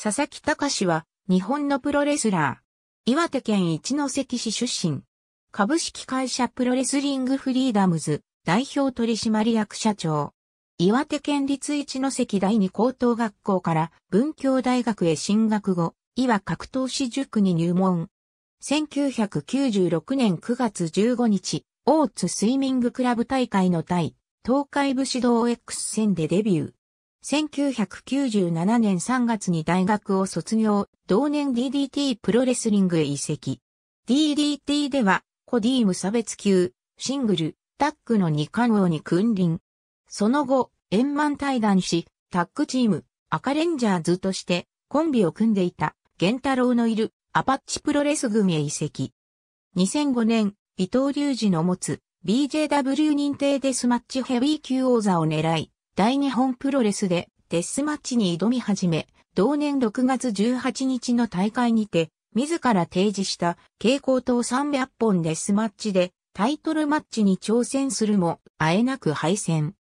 佐々木隆は、日本のプロレスラー。岩手県一関市出身。株式会社プロレスリングフリーダムズ、代表取締役社長。岩手県立一関第二高等学校から文教大学へ進学後、岩格闘士塾に入門。1996年9月15日、大津スイミングクラブ大会の対、東海武士道 X 戦でデビュー。1997年3月に大学を卒業、同年 DDT プロレスリングへ移籍。DDT では、コディ無差別級、シングル、タッグの2冠王に君臨。その後、円満対談し、タッグチーム、赤レンジャーズとしてコンビを組んでいた、玄太郎のいるアパッチプロレス組へ移籍。2005年、伊藤隆二の持つ BJW 認定デスマッチヘビー級王座を狙い、大日本プロレスでデスマッチに挑み始め、同年6月18日の大会にて、自ら提示した蛍光灯300本デスマッチでタイトルマッチに挑戦するも、あえなく敗戦。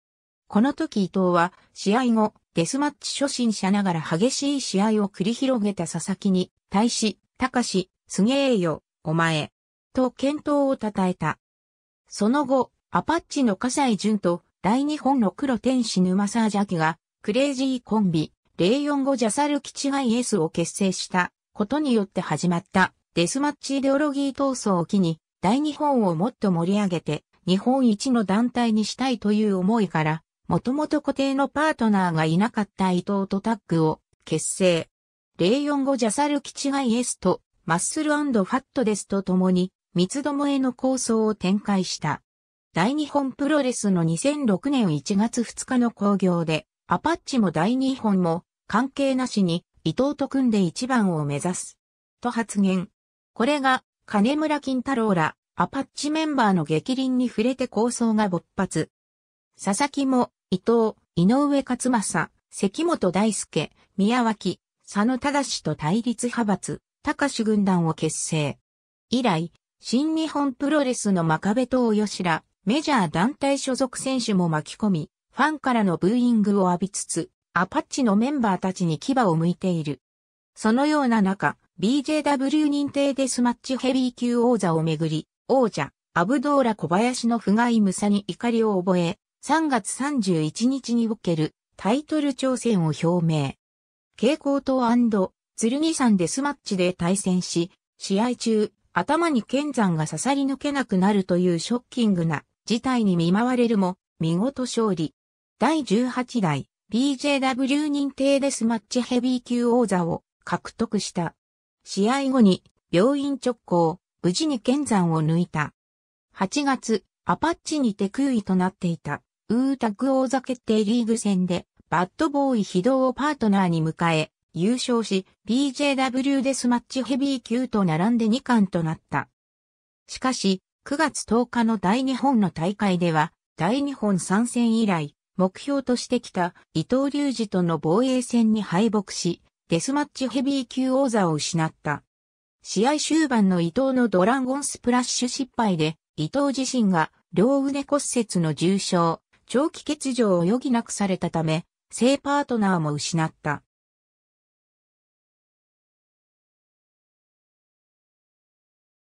この時伊藤は、試合後、デスマッチ初心者ながら激しい試合を繰り広げた佐々木に、対し、高し、すげえよ、お前。と健闘を称えた。その後、アパッチの笠井淳と大日本の黒天使沼沢邪気が、クレイジーコンビ、045ジャサル基地イ s を結成したことによって始まったデスマッチイデオロギー闘争を機に、大日本をもっと盛り上げて、日本一の団体にしたいという思いから、もともと固定のパートナーがいなかった伊藤とタッグを結成。045ジャサル基地イ s とマッスルファットデスと共に、三つどもえの構想を展開した。大日本プロレスの2006年1月2日の興行で、アパッチも大日本も関係なしに伊藤と組んで一番を目指す。と発言。これが金村金太郎らアパッチメンバーの激輪に触れて構想が勃発。佐々木も伊藤、井上勝正、関本大輔、宮脇、佐野忠と対立派閥、高志軍団を結成。以来、新日本プロレスの真壁東吉ら、メジャー団体所属選手も巻き込み、ファンからのブーイングを浴びつつ、アパッチのメンバーたちに牙を向いている。そのような中、BJW 認定デスマッチヘビー級王座をめぐり、王者、アブドーラ小林の不甲斐無さに怒りを覚え、3月31日におけるタイトル挑戦を表明。蛍光灯剣山デスマッチで対戦し、試合中、頭に剣山が刺さり抜けなくなるというショッキングな事態に見舞われるも、見事勝利。第18代 BJW 認定デスマッチヘビー級王座を獲得した。試合後に病院直行、無事に剣山を抜いた。8月、アパッチにて空位となっていた、ウータク王座決定リーグ戦で、バッドボーイ非道をパートナーに迎え、優勝し、BJW デスマッチヘビー級と並んで2冠となった。しかし、9月10日の大日本の大会では、大日本参戦以来、目標としてきた伊藤隆二との防衛戦に敗北し、デスマッチヘビー級王座を失った。試合終盤の伊藤のドラゴンスプラッシュ失敗で、伊藤自身が両腕骨折の重傷、長期欠場を余儀なくされたため、性パートナーも失った。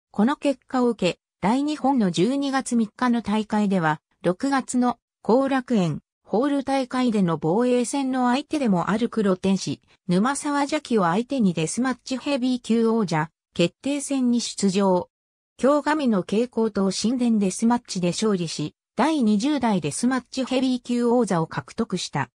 この結果を受け、大日本の12月3日の大会では、6月の後楽園、ホール大会での防衛戦の相手でもある黒天使、沼沢邪気を相手にデスマッチヘビー級王者、決定戦に出場。京神の傾向と神殿デスマッチで勝利し、第20代デスマッチヘビー級王座を獲得した。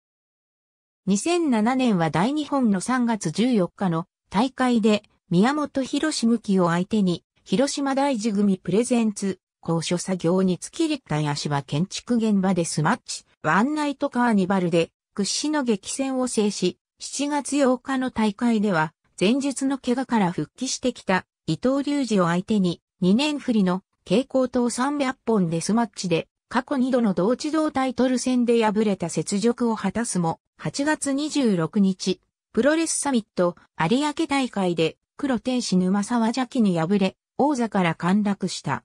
2007年は大日本の3月14日の大会で宮本博士向きを相手に広島大地組プレゼンツ、高所作業に突き立体足は建築現場でスマッチ、ワンナイトカーニバルで屈指の激戦を制し、7月8日の大会では、前述の怪我から復帰してきた伊藤隆二を相手に2年振りの蛍光灯300本デスマッチで過去2度の同地同タイトル戦で敗れた雪辱を果たすも8月26日プロレスサミット有明大会で黒天使沼沢邪気に敗れ王座から陥落した。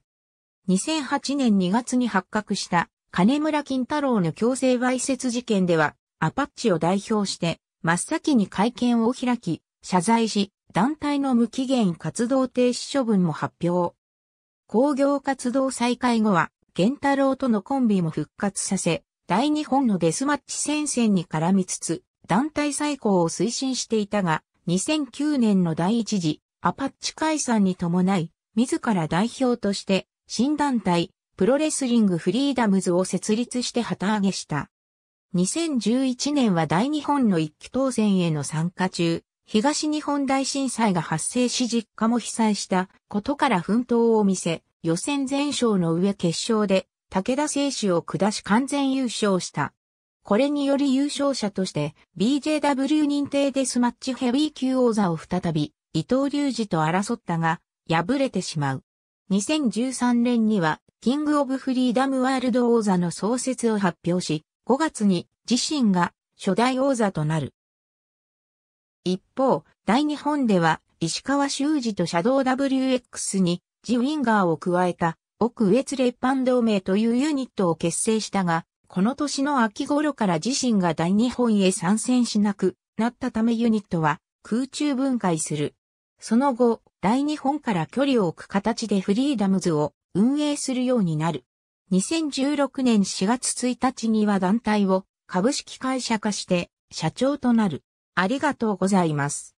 2008年2月に発覚した金村金太郎の強制わ説事件では、アパッチを代表して真っ先に会見を開き、謝罪し、団体の無期限活動停止処分も発表。工業活動再開後は、源太郎とのコンビも復活させ、大日本のデスマッチ戦線に絡みつつ、団体再興を推進していたが、2009年の第一次、アパッチ解散に伴い、自ら代表として、新団体、プロレスリングフリーダムズを設立して旗揚げした。2011年は大日本の一期当選への参加中、東日本大震災が発生し実家も被災したことから奮闘を見せ、予選全勝の上決勝で武田選手を下し完全優勝した。これにより優勝者として BJW 認定デスマッチヘビー級王座を再び伊藤隆二と争ったが、敗れてしまう。2013年には、キング・オブ・フリーダム・ワールド王座の創設を発表し、5月に自身が初代王座となる。一方、大日本では、石川修司とシャドウ WX に、ジ・ウィンガーを加えた、奥越列藩同盟というユニットを結成したが、この年の秋頃から自身が大日本へ参戦しなくなったためユニットは空中分解する。その後、大日本から距離を置く形でフリーダムズを運営するようになる。2016年4月1日には団体を株式会社化して社長となる。ありがとうございます。